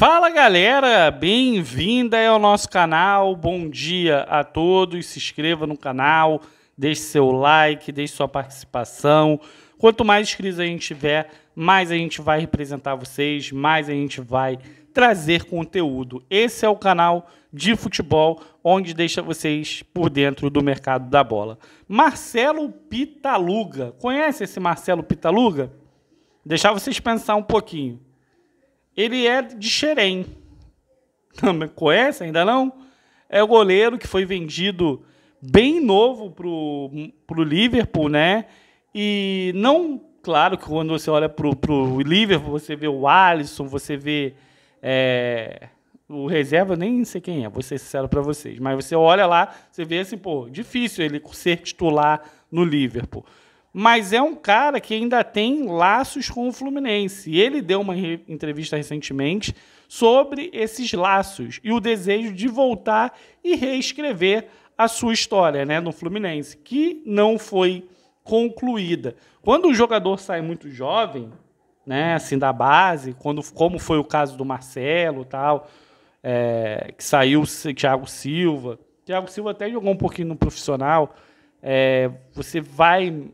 Fala galera, bem-vinda ao nosso canal. Bom dia a todos. Se inscreva no canal, deixe seu like, deixe sua participação. Quanto mais inscritos a gente tiver, mais a gente vai representar vocês, mais a gente vai trazer conteúdo. Esse é o canal de futebol onde deixa vocês por dentro do mercado da bola. Marcelo Pitaluga. Conhece esse Marcelo Pitaluga? Deixar vocês pensar um pouquinho. Ele é de Xerém. Conhece ainda não? É o goleiro que foi vendido bem novo pro, pro Liverpool, né? E não, claro que quando você olha pro, pro Liverpool, você vê o Alisson, você vê é, o reserva, nem sei quem é, vou ser sincero para vocês. Mas você olha lá, você vê assim, pô, difícil ele ser titular no Liverpool mas é um cara que ainda tem laços com o Fluminense. E ele deu uma entrevista recentemente sobre esses laços e o desejo de voltar e reescrever a sua história né, no Fluminense, que não foi concluída. Quando o jogador sai muito jovem, né, assim, da base, quando, como foi o caso do Marcelo tal, é, que saiu o Thiago Silva. Thiago Silva até jogou um pouquinho no profissional. É, você vai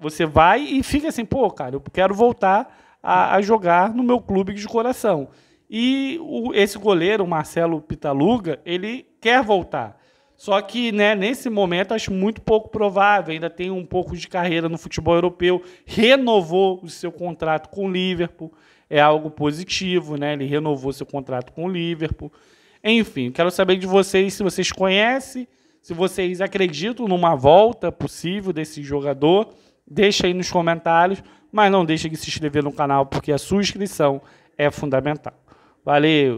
você vai e fica assim, pô, cara, eu quero voltar a, a jogar no meu clube de coração. E o, esse goleiro, o Marcelo Pitaluga, ele quer voltar. Só que, né, nesse momento, acho muito pouco provável. Ainda tem um pouco de carreira no futebol europeu. Renovou o seu contrato com o Liverpool. É algo positivo, né? Ele renovou seu contrato com o Liverpool. Enfim, quero saber de vocês se vocês conhecem, se vocês acreditam numa volta possível desse jogador. Deixa aí nos comentários, mas não deixa de se inscrever no canal, porque a sua inscrição é fundamental. Valeu!